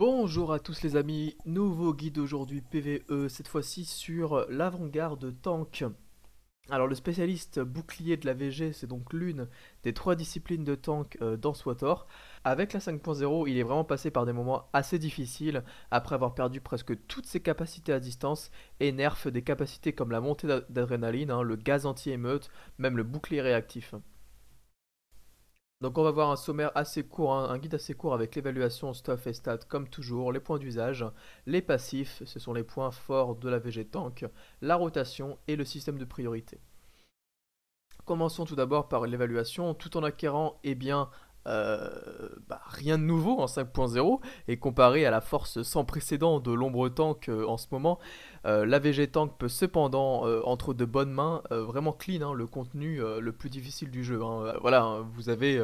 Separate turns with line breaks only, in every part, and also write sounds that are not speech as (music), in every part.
Bonjour à tous les amis, nouveau guide aujourd'hui PVE, cette fois-ci sur l'avant-garde tank. Alors le spécialiste bouclier de la VG, c'est donc l'une des trois disciplines de tank euh, dans SWATOR. Avec la 5.0, il est vraiment passé par des moments assez difficiles, après avoir perdu presque toutes ses capacités à distance, et nerf des capacités comme la montée d'adrénaline, hein, le gaz anti-émeute, même le bouclier réactif. Donc on va voir un sommaire assez court, hein, un guide assez court avec l'évaluation stuff et stats comme toujours, les points d'usage, les passifs, ce sont les points forts de la VG Tank, la rotation et le système de priorité. Commençons tout d'abord par l'évaluation, tout en acquérant eh bien, euh, bah, rien de nouveau en 5.0 et comparé à la force sans précédent de l'ombre tank euh, en ce moment, euh, la VG tank peut cependant entre de bonnes mains vraiment clean hein, le contenu le plus difficile du jeu. Hein. Voilà, hein, vous avez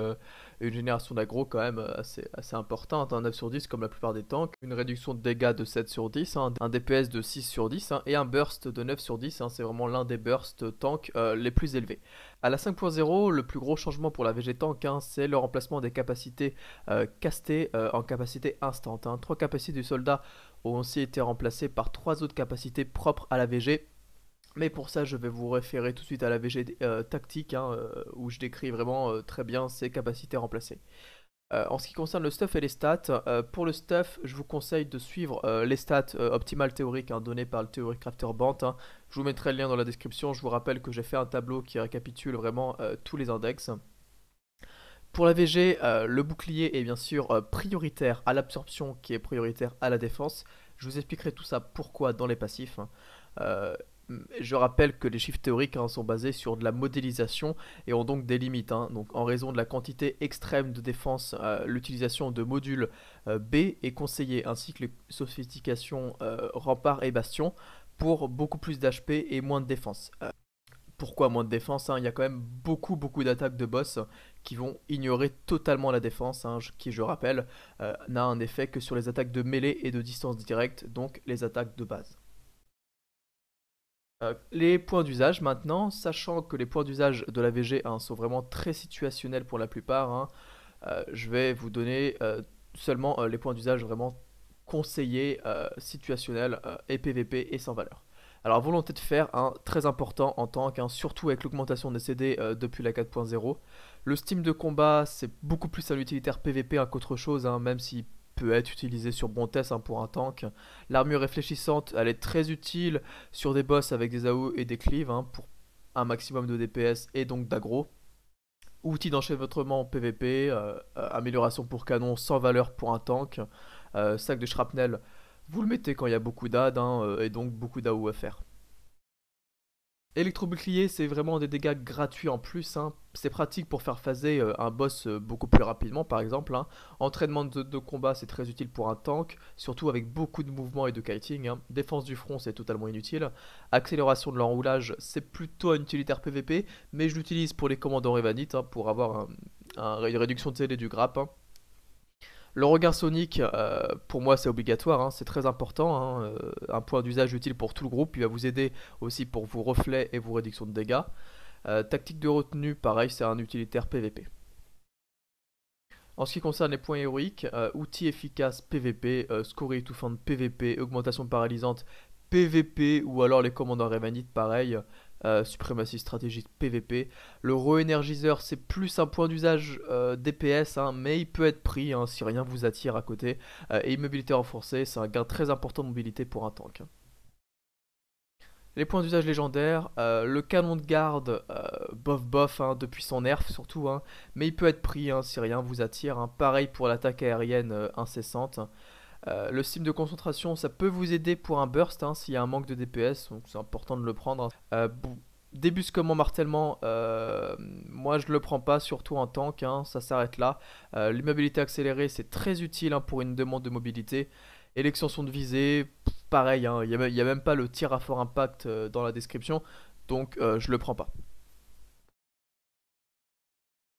une génération d'agro quand même euh, assez, importante, un hein, 9 sur 10 comme la plupart des tanks, une réduction de dégâts de 7 sur 10, hein, un DPS de 6 sur 10 hein, et un burst de 9 sur 10, c'est vraiment l'un des bursts tanks euh, les plus élevés. À la 5.0, le plus gros changement pour la VG Tank, c'est le remplacement des capacités euh, castées en capacité instantes. Trois capacités du soldat ont aussi été remplacées par trois autres capacités propres à la VG mais pour ça, je vais vous référer tout de suite à la VG euh, tactique, hein, euh, où je décris vraiment euh, très bien ses capacités remplacées. en ce qui concerne le stuff et les stats, pour le stuff, je vous conseille de suivre les stats optimales théoriques hein, données par le Theory Crafter Bant. Hein. Je vous mettrai le lien dans la description. Je vous rappelle que j'ai fait un tableau qui récapitule vraiment tous les index. Pour la VG, le bouclier est bien sûr prioritaire à l'absorption qui est prioritaire à la défense. Je vous expliquerai tout ça pourquoi dans les passifs je rappelle que les chiffres théoriques hein, sont basés sur de la modélisation et ont donc des limites. Hein. Donc, en raison de la quantité extrême de défense, euh, l'utilisation de modules euh, B est conseillée, ainsi que les sophistications remparts euh, rempart et bastion, pour beaucoup plus d'HP et moins de défense. pourquoi moins de défense hein? Il y a quand même beaucoup beaucoup d'attaques de boss qui vont ignorer totalement la défense, qui je rappelle n'a un effet que sur les attaques de mêlée et de distance directe, donc les attaques de base. Euh, les points d'usage maintenant, sachant que les points d'usage de la vg sont vraiment très situationnels pour la plupart, hein, euh, je vais vous donner euh, seulement les points d'usage vraiment conseillés, situationnels et PVP et sans valeur. Alors volonté de faire, un très important en tant qu'un, surtout avec l'augmentation des CD depuis la 4.0. Le Steam de combat, c'est beaucoup plus un utilitaire PVP hein, qu'autre chose, hein, même si peut être utilisé sur bon test hein, pour un tank. L'armure réfléchissante, elle est très utile sur des boss avec des AO et des cleaves hein, pour un maximum de DPS et donc d'aggro. Outil d'enchevêtrement PVP, euh, euh, amélioration pour canon sans valeur pour un tank, euh, sac de shrapnel, vous le mettez quand il y a beaucoup d'AD hein, et donc beaucoup d'AO à faire. Électrobouclier, c'est vraiment des dégâts gratuits en plus. Hein. C'est pratique pour faire phaser euh, un boss euh, beaucoup plus rapidement, par exemple. Hein. Entraînement de, combat, c'est très utile pour un tank, surtout avec beaucoup de mouvements et de kiting. Hein. Défense du front, c'est totalement inutile. Accélération de l'enroulage, c'est plutôt un utilitaire PVP, mais je l'utilise pour les commandants Evanite pour avoir une réduction de CD du grappe. Le regard sonique, euh, pour moi, c'est obligatoire, hein, c'est très important. Hein, euh, un point d'usage utile pour tout le groupe. Il va vous aider aussi pour vos reflets et vos réductions de dégâts. Euh, tactique de retenue, pareil, c'est un utilitaire PVP. En ce qui concerne les points héroïques, outils efficaces PVP, scorie étouffante PVP, augmentation paralysante PVP ou alors les commandants révanites, pareil, euh, suprématie stratégique PVP. Le re-énergiseur c'est plus un point d'usage euh, DPS, hein, mais il peut être pris hein, si rien vous attire à côté. Euh, et immobilité renforcée, c'est un gain très important de mobilité pour un tank. Hein. Les points d'usage légendaires, le canon de garde, bof bof, hein, depuis son nerf surtout, mais il peut être pris si rien vous attire. Pareil pour l'attaque aérienne incessante. Euh, le sim de concentration, ça peut vous aider pour un burst hein, s'il y a un manque de DPS, donc c'est important de le prendre. Hein. Euh, martellement, comment martèlement, moi je le prends pas, surtout en tank, hein, ça s'arrête là. Euh, l'immobilité accélérée, c'est très utile pour une demande de mobilité. Et l'extension de visée, pareil, il n'y a, a, même pas le tir à fort impact euh, dans la description, donc je le prends pas.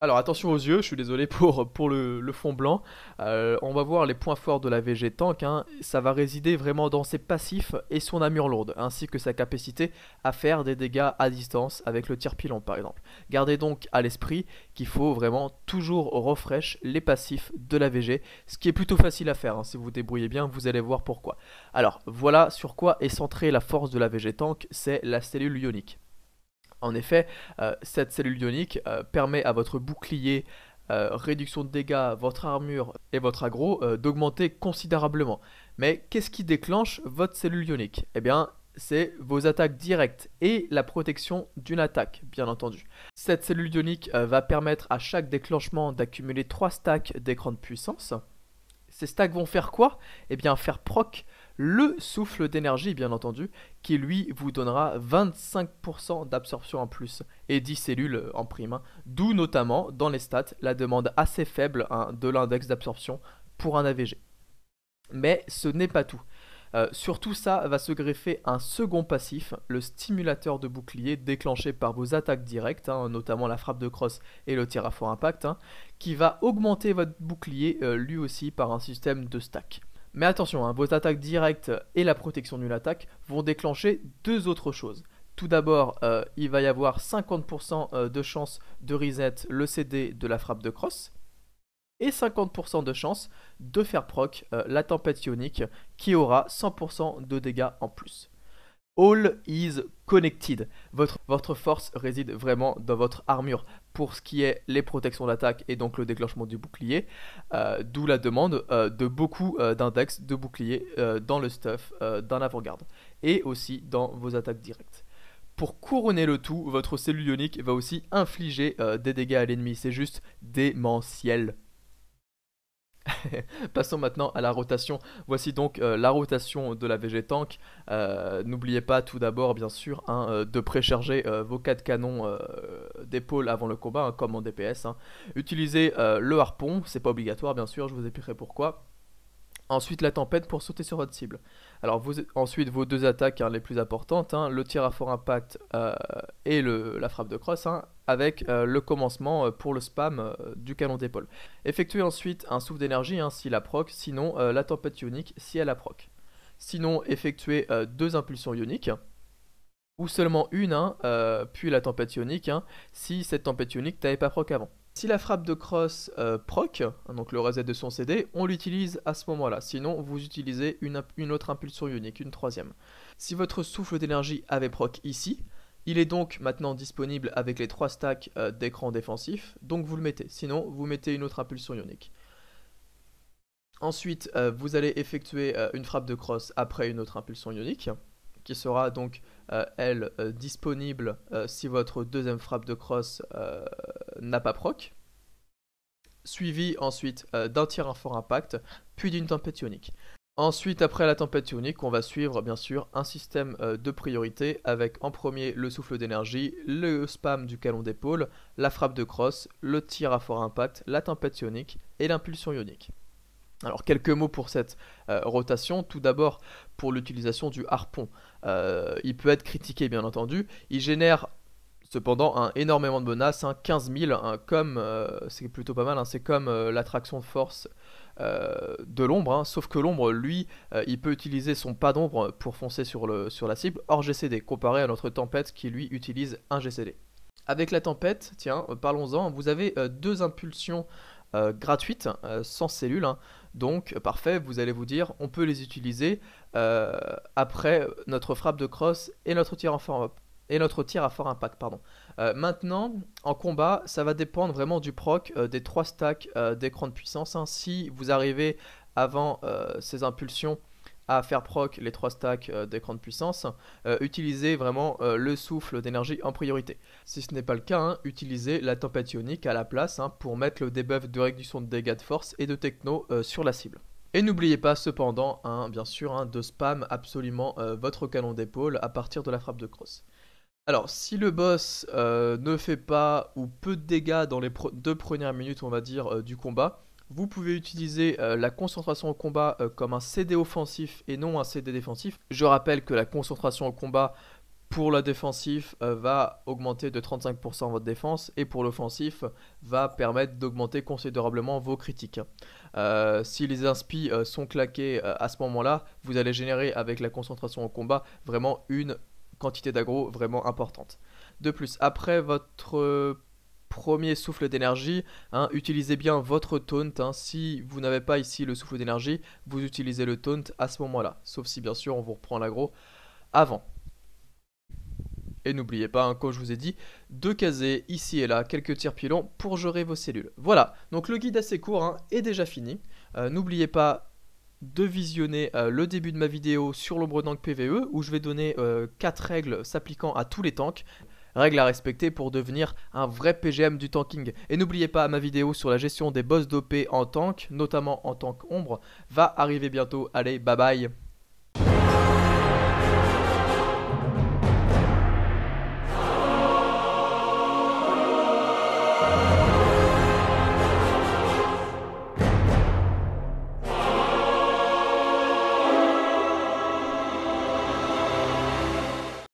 Alors attention aux yeux, je suis désolé pour, pour le, fond blanc. Euh, on va voir les points forts de la VG Tank. Hein. Ça va résider vraiment dans ses passifs et son armure lourde, ainsi que sa capacité à faire des dégâts à distance avec le tir pilon par exemple. Gardez donc à l'esprit qu'il faut vraiment toujours refresh les passifs de la VG, ce qui est plutôt facile à faire. Hein. Si vous vous débrouillez bien, vous allez voir pourquoi. Alors voilà sur quoi est centrée la force de la VG Tank, c'est la cellule ionique. En effet, euh, cette cellule ionique euh, permet à votre bouclier, euh, réduction de dégâts, votre armure et votre aggro d'augmenter considérablement. Mais qu'est-ce qui déclenche votre cellule ionique Eh bien, c'est vos attaques directes et la protection d'une attaque, bien entendu. Cette cellule ionique va permettre à chaque déclenchement d'accumuler 3 stacks d'écran de puissance. Ces stacks vont faire quoi Eh bien, faire proc le souffle d'énergie, bien entendu, qui lui vous donnera 25% d'absorption en plus et 10 cellules en prime. Hein. D'où notamment, dans les stats, la demande assez faible hein, de l'index d'absorption pour un AVG. Mais ce n'est pas tout. Euh, sur tout ça va se greffer un second passif, le stimulateur de bouclier déclenché par vos attaques directes, hein, notamment la frappe de crosse et le tir à fort impact, qui va augmenter votre bouclier euh, lui aussi par un système de stack. Mais attention, hein, vos attaques attaque directe et la protection nulle attaque vont déclencher deux autres choses. Tout d'abord, euh, il va y avoir 50% euh, de chance de reset le CD de la frappe de cross et 50% de chance de faire proc euh, la tempête ionique qui aura 100% de dégâts en plus. All is connected. Votre, force réside vraiment dans votre armure pour ce qui est les protections d'attaque et donc le déclenchement du bouclier. Euh, d'où la demande euh, de beaucoup euh, d'index de bouclier dans le stuff, dans l'avant-garde et aussi dans vos attaques directes. Pour couronner le tout, votre cellule ionique va aussi infliger des dégâts à l'ennemi. C'est juste démentiel. (laughs) Passons maintenant à la rotation. Voici donc euh, la rotation de la VG Tank. Euh, n'oubliez pas tout d'abord, bien sûr, hein, euh, de précharger vos 4 canons d'épaule avant le combat, hein, comme en DPS. Hein. Utilisez le harpon, c'est pas obligatoire, bien sûr, je vous expliquerai pourquoi. Ensuite, la tempête pour sauter sur votre cible. Alors, vous, ensuite, vos deux attaques les plus importantes le tir à fort impact et la frappe de crosse, hein, avec euh, le commencement euh, pour le spam euh, du canon d'épaule. Effectuez ensuite un souffle d'énergie hein, si la proc, sinon la tempête ionique si elle a proc. Sinon, effectuez deux impulsions ioniques, ou seulement une, hein, puis la tempête ionique, si cette tempête ionique n'avait pas proc avant. Si la frappe de crosse proc, donc le reset de son CD, on l'utilise à ce moment-là. Sinon, vous utilisez une, une autre impulsion ionique, une troisième. Si votre souffle d'énergie avait proc ici, il est donc maintenant disponible avec les trois stacks euh, d'écran défensif, donc vous le mettez. Sinon, vous mettez une autre impulsion ionique. Ensuite, euh, vous allez effectuer euh, une frappe de cross après une autre impulsion ionique, qui sera donc, elle, disponible si votre deuxième frappe de cross n'a pas proc. Suivi ensuite d'un tir à fort impact, puis d'une tempête ionique. Ensuite, après la tempête ionique, on va suivre bien sûr un système euh, de priorité avec en premier le souffle d'énergie, le spam du calon d'épaule, la frappe de crosse, le tir à fort impact, la tempête ionique et l'impulsion ionique. Alors quelques mots pour cette euh, rotation. Tout d'abord pour l'utilisation du harpon. Euh, il peut être critiqué bien entendu. Il génère Cependant, un énormément de menaces, hein, un 15 000, comme euh, c'est plutôt pas mal, hein, c'est comme euh, l'attraction de force euh, de l'ombre, hein. sauf que l'ombre, lui, il peut utiliser son pas d'ombre pour foncer sur, le, sur la cible hors GCD, comparé à notre tempête qui lui utilise un GCD. Avec la tempête, tiens, parlons-en, vous avez deux impulsions gratuites, sans cellule, donc parfait, vous allez vous dire, on peut les utiliser après notre frappe de crosse et notre tir en forme et notre tir à fort impact, pardon. Euh, maintenant, en combat, ça va dépendre vraiment du proc, euh, des trois stacks euh, d'écran de puissance. Hein. Si vous arrivez avant ces impulsions à faire proc les trois stacks d'écran de puissance, utilisez vraiment le souffle d'énergie en priorité. Si ce n'est pas le cas, hein, utilisez la tempête ionique à la place hein, pour mettre le debuff de réduction de dégâts de force et de techno sur la cible. Et n'oubliez pas cependant, bien sûr, de spam absolument votre canon d'épaule à partir de la frappe de crosse. Alors, si le boss euh, ne fait pas ou peu de dégâts dans les deux premières minutes, on va dire, euh, du combat, vous pouvez utiliser euh, la concentration au combat comme un CD offensif et non un CD défensif. Je rappelle que la concentration au combat pour la défensif va augmenter de 35% votre défense et pour l'offensif va permettre d'augmenter considérablement vos critiques. si les inspi sont claqués à ce moment-là, vous allez générer avec la concentration au combat vraiment une quantité d'agro vraiment importante. De plus, après votre euh, premier souffle d'énergie, hein, utilisez bien votre taunt. Hein. Si vous n'avez pas ici le souffle d'énergie, vous utilisez le taunt à ce moment-là. Sauf si bien sûr on vous reprend l'agro avant. Et n'oubliez pas, hein, comme je vous ai dit, de caser ici et là quelques tirs pilons pour gérer vos cellules. Voilà, donc le guide assez court est déjà fini. Euh, n'oubliez pas de visionner euh, le début de ma vidéo sur l'ombre tank PVE où je vais donner euh, quatre 4 règles s'appliquant à tous les tanks. Règles à respecter pour devenir un vrai PGM du tanking. Et n'oubliez pas ma vidéo sur la gestion des boss d'OP en tank, notamment en tank ombre, va arriver bientôt. Allez, bye bye